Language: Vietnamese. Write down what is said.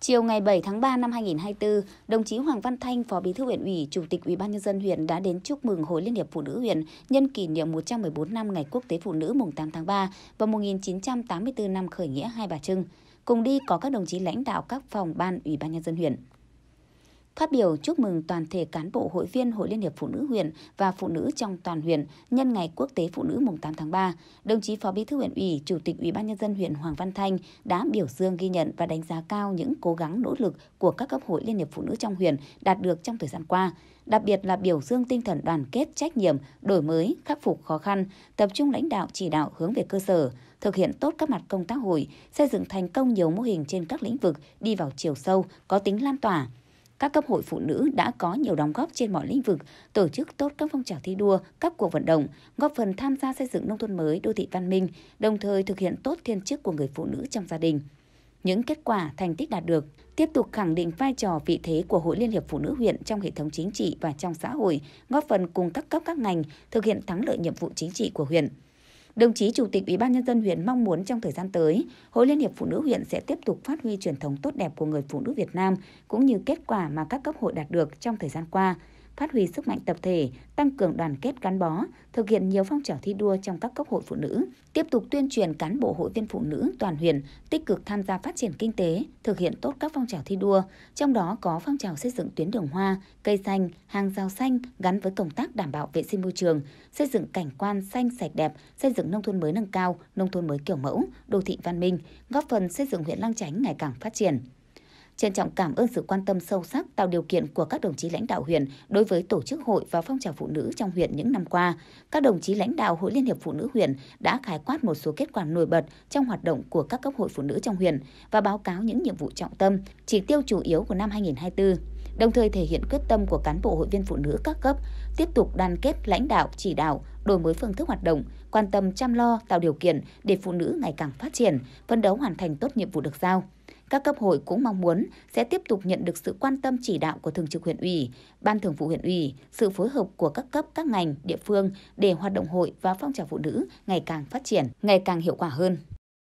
Chiều ngày 7 tháng 3 năm 2024, đồng chí Hoàng Văn Thanh, Phó Bí thư huyện ủy, Chủ tịch Ủy ban nhân dân huyện đã đến chúc mừng Hội Liên hiệp Phụ nữ huyện nhân kỷ niệm 114 năm Ngày Quốc tế Phụ nữ mùng 8 tháng 3 và 1984 năm khởi nghĩa Hai Bà Trưng. Cùng đi có các đồng chí lãnh đạo các phòng ban Ủy ban nhân dân huyện. Phát biểu chúc mừng toàn thể cán bộ hội viên Hội Liên hiệp Phụ nữ huyện và phụ nữ trong toàn huyện nhân ngày Quốc tế Phụ nữ mùng 8 tháng 3, đồng chí Phó Bí thư huyện ủy, Chủ tịch Ủy ban nhân dân huyện Hoàng Văn Thanh đã biểu dương ghi nhận và đánh giá cao những cố gắng nỗ lực của các cấp hội Liên hiệp Phụ nữ trong huyện đạt được trong thời gian qua, đặc biệt là biểu dương tinh thần đoàn kết, trách nhiệm, đổi mới, khắc phục khó khăn, tập trung lãnh đạo chỉ đạo hướng về cơ sở, thực hiện tốt các mặt công tác hội, xây dựng thành công nhiều mô hình trên các lĩnh vực đi vào chiều sâu, có tính lan tỏa các cấp hội phụ nữ đã có nhiều đóng góp trên mọi lĩnh vực, tổ chức tốt các phong trào thi đua, các cuộc vận động, góp phần tham gia xây dựng nông thôn mới, đô thị văn minh, đồng thời thực hiện tốt thiên chức của người phụ nữ trong gia đình. Những kết quả, thành tích đạt được tiếp tục khẳng định vai trò vị thế của Hội Liên hiệp Phụ nữ huyện trong hệ thống chính trị và trong xã hội, góp phần cùng các cấp các ngành thực hiện thắng lợi nhiệm vụ chính trị của huyện. Đồng chí Chủ tịch Ủy ban nhân dân huyện mong muốn trong thời gian tới, Hội Liên hiệp Phụ nữ huyện sẽ tiếp tục phát huy truyền thống tốt đẹp của người phụ nữ Việt Nam cũng như kết quả mà các cấp hội đạt được trong thời gian qua phát huy sức mạnh tập thể, tăng cường đoàn kết gắn bó, thực hiện nhiều phong trào thi đua trong các cấp hội phụ nữ, tiếp tục tuyên truyền cán bộ hội viên phụ nữ toàn huyện tích cực tham gia phát triển kinh tế, thực hiện tốt các phong trào thi đua, trong đó có phong trào xây dựng tuyến đường hoa, cây xanh, hàng rào xanh gắn với công tác đảm bảo vệ sinh môi trường, xây dựng cảnh quan xanh sạch đẹp, xây dựng nông thôn mới nâng cao, nông thôn mới kiểu mẫu, đô thị văn minh, góp phần xây dựng huyện Lang Chánh ngày càng phát triển. Trân trọng cảm ơn sự quan tâm sâu sắc tạo điều kiện của các đồng chí lãnh đạo huyện đối với tổ chức hội và phong trào phụ nữ trong huyện những năm qua. Các đồng chí lãnh đạo Hội Liên hiệp Phụ nữ huyện đã khái quát một số kết quả nổi bật trong hoạt động của các cấp hội phụ nữ trong huyện và báo cáo những nhiệm vụ trọng tâm, chỉ tiêu chủ yếu của năm 2024 đồng thời thể hiện quyết tâm của cán bộ hội viên phụ nữ các cấp tiếp tục đoàn kết lãnh đạo chỉ đạo đổi mới phương thức hoạt động quan tâm chăm lo tạo điều kiện để phụ nữ ngày càng phát triển phấn đấu hoàn thành tốt nhiệm vụ được giao các cấp hội cũng mong muốn sẽ tiếp tục nhận được sự quan tâm chỉ đạo của Thường trực huyện ủy, Ban Thường vụ huyện ủy, sự phối hợp của các cấp các ngành, địa phương để hoạt động hội và phong trào phụ nữ ngày càng phát triển, ngày càng hiệu quả hơn.